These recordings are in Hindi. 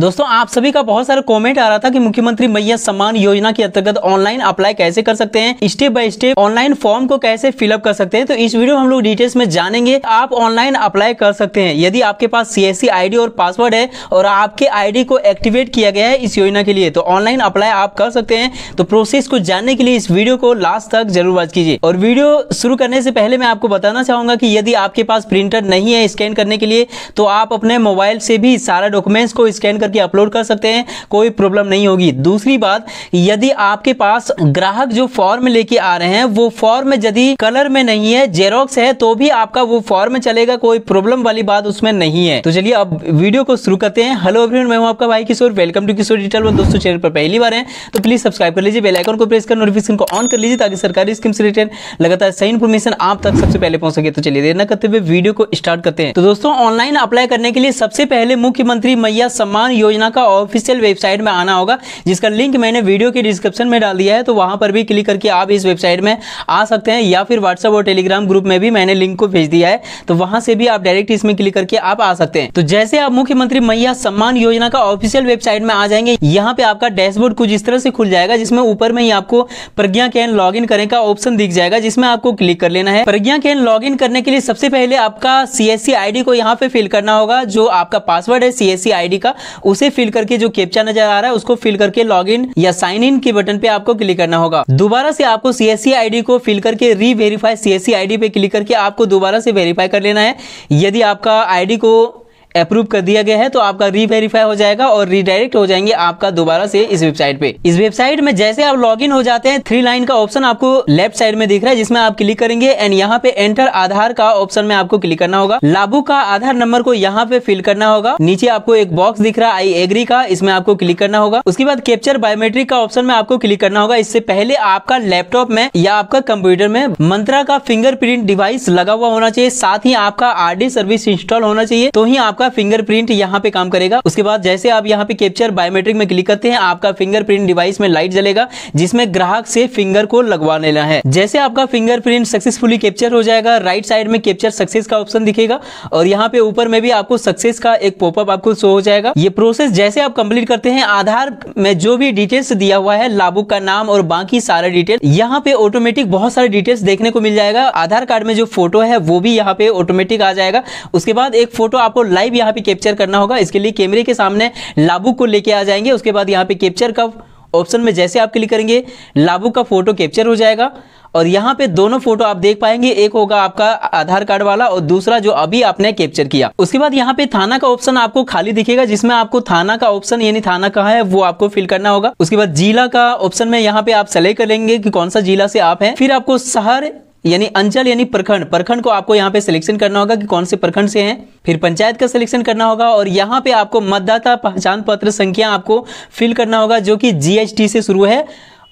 दोस्तों आप सभी का बहुत सारा कमेंट आ रहा था कि मुख्यमंत्री मैया सम्मान योजना के अंतर्गत ऑनलाइन अप्लाई कैसे कर सकते हैं step by step online form को कैसे फिलअप कर सकते हैं तो इस वीडियो में हम लोग डिटेल्स में जानेंगे आप ऑनलाइन अप्लाई कर सकते हैं यदि आपके पास सी आईडी और पासवर्ड है और आपके आई को एक्टिवेट किया गया है इस योजना के लिए तो ऑनलाइन अप्लाई आप कर सकते हैं तो प्रोसेस को जानने के लिए इस वीडियो को लास्ट तक जरूर वॉच कीजिए और वीडियो शुरू करने से पहले मैं आपको बताना चाहूंगा की यदि आपके पास प्रिंटर नहीं है स्कैन करने के लिए तो आप अपने मोबाइल से भी सारा डॉक्यूमेंट्स को स्कैन करके अपलोड कर सकते हैं कोई प्रॉब्लम नहीं होगी दूसरी बात यदि आपके पास ग्राहक जो फॉर्म लेके आ रहे हैं वो फॉर्म यदि कलर में नहीं है जेरोक्स है तो भी आपका वो फॉर्म चलेगा कोई प्रॉब्लम वाली बात उसमें नहीं है तो चलिए अब वीडियो को शुरू करते हैं हेलो एवरीवन मैं हूं आपका भाई Kishore welcome to Kishore digital one दोस्तों चैनल पर पहली बार है तो प्लीज सब्सक्राइब कर लीजिए बेलाइकन को प्रेस कर नोटिफिकेशन को ऑन कर लीजिए ताकि सरकारी स्कीम से रिलेटेड लगातार सही इन्फॉर्मेशन आप तक सबसे पहले पहुंच सके तो चलिए देर न करते हुए वीडियो को स्टार्ट करते हैं तो दोस्तों ऑनलाइन अप्लाई करने के लिए सबसे पहले मुख्यमंत्री मैया सम्मान योजना का ऑफिशियल वेबसाइट में आना होगा जिसका लिंक मैंने वीडियो के डिस्क्रिप्शन में डाल दिया है तो वहां पर भी क्लिक करके आप इस वेबसाइट में आ सकते हैं या फिर व्हाट्सएप और टेलीग्राम ग्रुप में भी मैंने लिंक को भेज दिया है तो वहां से भी आप डायरेक्ट इसमें क्लिक करके आप आ सकते हैं तो जैसे आप मुख्यमंत्री मैया सम्मान योजना का ऑफिशियल वेबसाइट में आ जाएंगे यहाँ पे आपका डैशबोर्ड कुछ इस तरह से खुल जाएगा जिसमें ऊपर में ही आपको प्रज्ञा कैन लॉग इन करने का ऑप्शन दिख जाएगा जिसमें आपको क्लिक कर लेना है प्रज्ञा कैन लॉग इन करने के लिए सबसे पहले आपका सी एस को यहाँ पे फिल करना होगा जो आपका पासवर्ड है सी एस का उसे फिल करके जो कैप्चा नजर आ रहा है उसको फिल करके लॉग इन या साइन इन के बटन पे आपको क्लिक करना होगा दोबारा से आपको सीएससी एस को फिल करके री वेरीफाई सी एस पे क्लिक करके आपको दोबारा से वेरीफाई कर लेना है यदि आपका आईडी को अप्रूव कर दिया गया है तो आपका रीवेरीफाई हो जाएगा और रिडायरेक्ट हो जाएंगे आपका दोबारा से इस वेबसाइट पे इस वेबसाइट में जैसे आप लॉग हो जाते हैं थ्री लाइन का ऑप्शन आपको लेफ्ट साइड में दिख रहा है जिसमें आप क्लिक करेंगे एंड यहाँ पे एंटर आधार का ऑप्शन में आपको क्लिक करना होगा लाभुक का आधार नंबर को यहाँ पे फिल करना होगा नीचे आपको एक बॉक्स दिख रहा है आई एग्री का इसमें आपको क्लिक करना होगा उसके बाद कैप्चर बायोमेट्रिक का ऑप्शन में आपको क्लिक करना होगा इससे पहले आपका लैपटॉप में या आपका कंप्यूटर में मंत्रा का फिंगरप्रिंट डिवाइस लगा हुआ होना चाहिए साथ ही आपका आर सर्विस इंस्टॉल होना चाहिए तो ही आपका आपका फिंगरप्रिंट यहाँ पे काम करेगा उसके बाद जैसे आप यहाँ पे कैप्चर बायोमेट्रिक में क्लिक करते हैं आपका फिंगरप्रिंट डिवाइस में लाइट जलेगा जिसमें ग्राहक से फिंगर को लगवा लेना है जैसे आपका फिंगरप्रिंट सक्सेसफुली कैप्चर हो जाएगा राइट साइड में कैप्चर सक्सेस का ऑप्शन दिखेगा और यहाँ पे ऊपर में भी आपको सक्सेस का एक पॉपअप आपको शो हो जाएगा ये प्रोसेस जैसे आप कंप्लीट करते हैं आधार में जो भी डिटेल्स दिया हुआ है लाभुक का नाम और बाकी सारे डिटेल यहाँ पे ऑटोमेटिक बहुत सारे डिटेल्स देखने को मिल जाएगा आधार कार्ड में जो फोटो है वो भी यहाँ पे ऑटोमेटिक आ जाएगा उसके बाद एक फोटो आपको लाइव लाइव यहाँ पे कैप्चर करना होगा इसके लिए कैमरे के सामने लाबू को लेके आ जाएंगे उसके बाद यहाँ पे कैप्चर का ऑप्शन में जैसे आप क्लिक करेंगे लाबू का फोटो कैप्चर हो जाएगा और यहाँ पे दोनों फोटो आप देख पाएंगे एक होगा आपका आधार कार्ड वाला और दूसरा जो अभी आपने कैप्चर किया उसके बाद यहाँ पे थाना का ऑप्शन आपको खाली दिखेगा जिसमें आपको थाना का ऑप्शन यानी थाना कहा है वो आपको फिल करना होगा उसके बाद जिला का ऑप्शन में यहाँ पे आप सेलेक्ट करेंगे कि कौन सा जिला से आप है फिर आपको शहर यानी अंचल यानी प्रखंड प्रखंड को आपको यहाँ पे सिलेक्शन करना होगा कि कौन से प्रखंड से हैं फिर पंचायत का सिलेक्शन करना होगा और यहाँ पे आपको मतदाता पहचान पत्र संख्या आपको फिल करना होगा जो कि जीएचटी से शुरू है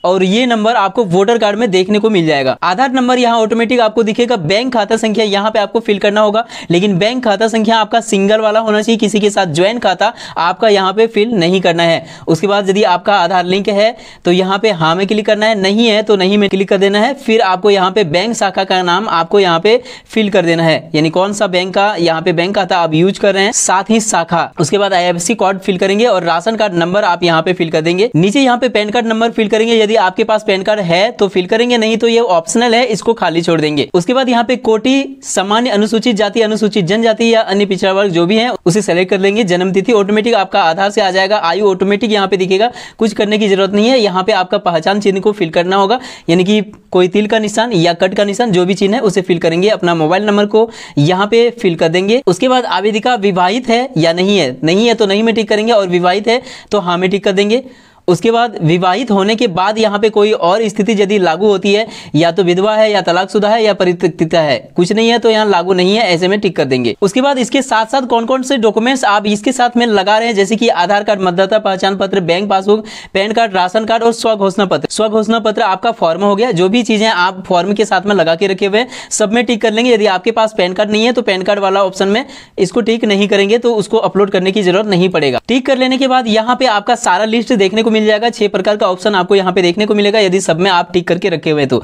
और ये नंबर आपको वोटर कार्ड में देखने को मिल जाएगा आधार नंबर यहाँ ऑटोमेटिक आपको दिखेगा बैंक खाता संख्या यहाँ पे आपको फिल करना होगा लेकिन बैंक खाता संख्या आपका सिंगल वाला होना चाहिए किसी के साथ ज्वाइन खाता आपका यहाँ पे फिल नहीं करना है उसके बाद यदि आपका आधार लिंक है तो यहाँ पे हाँ में क्लिक करना है नहीं है तो नहीं में क्लिक कर देना है फिर आपको यहाँ पे बैंक शाखा का नाम आपको यहाँ पे फिल कर देना है यानी कौन सा बैंक का यहाँ पे बैंक खाता आप यूज कर रहे हैं साथ ही शाखा उसके बाद आई कोड फिल करेंगे और राशन कार्ड नंबर आप यहाँ पे फिल कर देंगे नीचे यहाँ पे पैन कार्ड नंबर फिल करेंगे यदि आपके पास पैन कार्ड है तो फिल करेंगे नहीं तो ये ऑप्शनल है इसको खाली छोड़ देंगे उसके बाद यहाँ पे कोटी सामान्य अनुसूचित जाति अनुसूचित जनजाति या अन्य पिछड़ा वर्ग जो भी है उसे सेलेक्ट कर लेंगे जन्मतिथि ऑटोमेटिक आपका आधार से आ जाएगा आयु ऑटोमेटिक यहाँ पे दिखेगा कुछ करने की जरूरत नहीं है यहाँ पे आपका पहचान चिन्ह को फिल करना होगा यानी कि कोई तिल का निशान या कट का निशान जो भी चिन्ह है उसे फिल करेंगे अपना मोबाइल नंबर को यहाँ पे फिल कर देंगे उसके बाद आवेदिका विवाहित है या नहीं है नहीं है तो नहीं में टिक करेंगे और विवाहित है तो हाँ में टिक कर देंगे उसके बाद विवाहित होने के बाद यहाँ पे कोई और स्थिति यदि लागू होती है या तो विधवा है या तलाकशुदा है या परित्यक्ता है कुछ नहीं है तो यहाँ लागू नहीं है ऐसे में टिक कर देंगे उसके बाद इसके साथ साथ कौन कौन से डॉक्यूमेंट्स आप इसके साथ में लगा रहे हैं जैसे कि आधार कार्ड मतदाता पहचान पत्र bank passbook PAN card ration card और स्व पत्र स्व घोषणा पत्र आपका फॉर्म हो गया जो भी चीजें आप फॉर्म के साथ में लगा के रखे हुए सब में टिक कर लेंगे यदि आपके पास पैन कार्ड नहीं है तो पैन कार्ड वाला ऑप्शन में इसको टिक नहीं करेंगे तो उसको अपलोड करने की जरूरत नहीं पड़ेगा टिक कर लेने के बाद यहाँ पे आपका सारा लिस्ट देखने को मिल जाएगा छह प्रकार का ऑप्शन आपको यहाँ पे देखने को मिलेगा यदि सब में आप टिक करके रखे हुए तो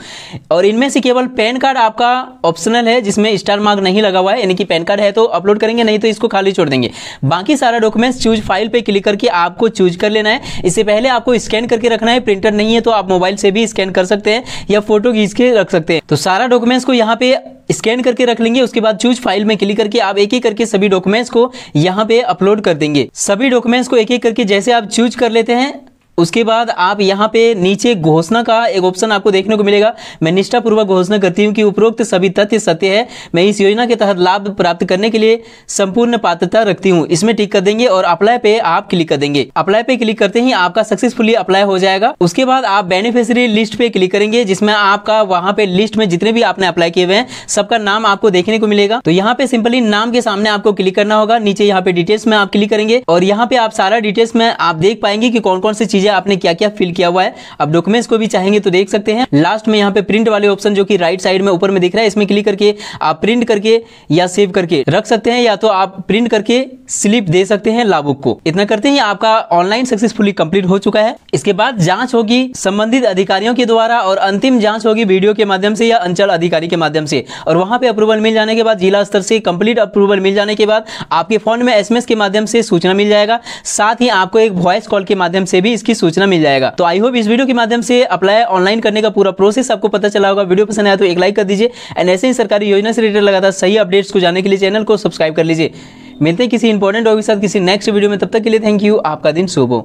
और इनमें से केवल पैन कार्ड आपका ऑप्शनल है जिसमें स्टार मार्क नहीं लगा हुआ है यानी कि पैन कार्ड है तो अपलोड करेंगे नहीं तो इसको खाली छोड़ देंगे बाकी सारा डॉक्यूमेंट्स चूज फाइल पे क्लिक करके आपको चूज कर लेना है इससे पहले आपको स्कैन करके रखना है प्रिंटर नहीं है तो आप मोबाइल से भी स्कैन कर सकते हैं या फोटो खींच के रख सकते हैं तो सारा डॉक्यूमेंट्स को यहाँ पे स्कैन करके रख लेंगे उसके बाद चूज फाइल में क्लिक करके आप एक एक करके सभी डॉक्यूमेंट्स को यहाँ पे अपलोड कर देंगे सभी डॉक्यूमेंट्स को एक एक करके जैसे आप चूज कर लेते हैं उसके बाद आप यहाँ पे नीचे घोषणा का एक ऑप्शन आपको देखने को मिलेगा मैं निष्ठापूर्वक घोषणा करती हूँ कि उपरोक्त सभी तथ्य सत्य है मैं इस योजना के तहत लाभ प्राप्त करने के लिए संपूर्ण पात्रता रखती हूँ इसमें टिक कर देंगे और अप्लाई पे आप क्लिक कर देंगे अप्लाई पे क्लिक करते ही आपका सक्सेसफुली अप्लाई हो जाएगा उसके बाद आप बेनिफिशरी लिस्ट पे क्लिक करेंगे जिसमें आपका वहाँ पे लिस्ट में जितने भी आपने अप्लाई किए हुए हैं सबका नाम आपको देखने को मिलेगा तो यहाँ पे सिंपली नाम के सामने आपको क्लिक करना होगा नीचे यहाँ पे डिटेल्स में आप क्लिक करेंगे और यहाँ पे आप सारा डिटेल्स में आप देख पाएंगे की कौन कौन सी चीज लीजिए आपने क्या क्या फिल किया हुआ है आप डॉक्यूमेंट्स को भी चाहेंगे तो देख सकते हैं लास्ट में यहाँ पे प्रिंट वाले ऑप्शन जो कि राइट साइड में ऊपर में दिख रहा है इसमें क्लिक करके आप प्रिंट करके या सेव करके रख सकते हैं या तो आप प्रिंट करके स्लिप दे सकते हैं लाभुक को इतना करते ही आपका ऑनलाइन सक्सेसफुली कम्प्लीट हो चुका है इसके बाद जाँच होगी संबंधित अधिकारियों के द्वारा और अंतिम जाँच होगी वीडियो के माध्यम से या अंचल अधिकारी के माध्यम से और वहां पे अप्रूवल मिल जाने के बाद जिला स्तर से कंप्लीट अप्रूवल मिल जाने के बाद आपके फोन में एसएमएस के माध्यम से सूचना मिल जाएगा साथ ही आपको एक वॉइस कॉल के माध्यम से भी इसकी इसकी सूचना मिल जाएगा तो आई होप इस वीडियो के माध्यम से अप्लाई ऑनलाइन करने का पूरा प्रोसेस आपको पता चला होगा वीडियो पसंद आया तो एक लाइक कर दीजिए एंड ऐसे ही सरकारी योजना से रिलेटेड लगातार सही अपडेट्स को जाने के लिए चैनल को सब्सक्राइब कर लीजिए मिलते हैं किसी इंपॉर्टेंट और साथ किसी नेक्स्ट वीडियो में तब तक के लिए थैंक यू आपका दिन शुभ हो